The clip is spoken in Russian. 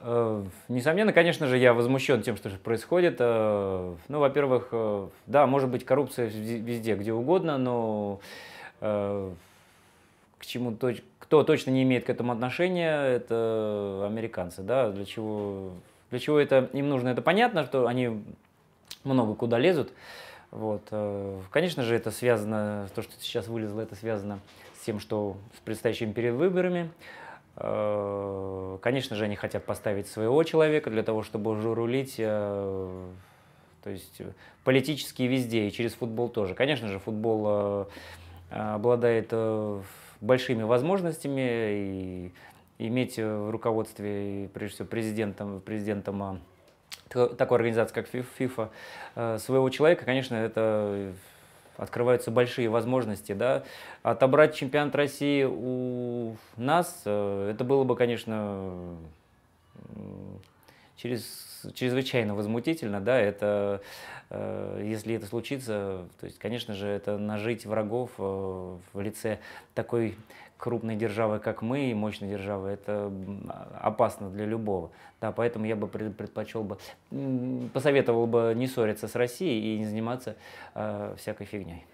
Э, несомненно, конечно же, я возмущен тем, что происходит. Э, ну, во-первых, э, да, может быть коррупция везде, где угодно, но к чему кто точно не имеет к этому отношения, это американцы, да, для чего, для чего это им нужно, это понятно, что они много куда лезут. Вот. Конечно же, это связано, то, что сейчас вылезло, это связано с тем, что с предстоящими перед выборами Конечно же, они хотят поставить своего человека для того, чтобы уже рулить, э, то есть э, политически везде и через футбол тоже. Конечно же, футбол э, обладает э, большими возможностями и иметь э, в руководстве, прежде всего, президентом, президентом э, такой организации, как FIFA, своего человека, конечно, это открываются большие возможности. Да? Отобрать чемпионат России у нас, э, это было бы, конечно, через, чрезвычайно возмутительно, да, это, э, если это случится, то есть, конечно же, это нажить врагов э, в лице такой крупной державы, как мы, и мощной державы, это опасно для любого. Да, поэтому я бы предпочел бы, посоветовал бы не ссориться с Россией и не заниматься э, всякой фигней.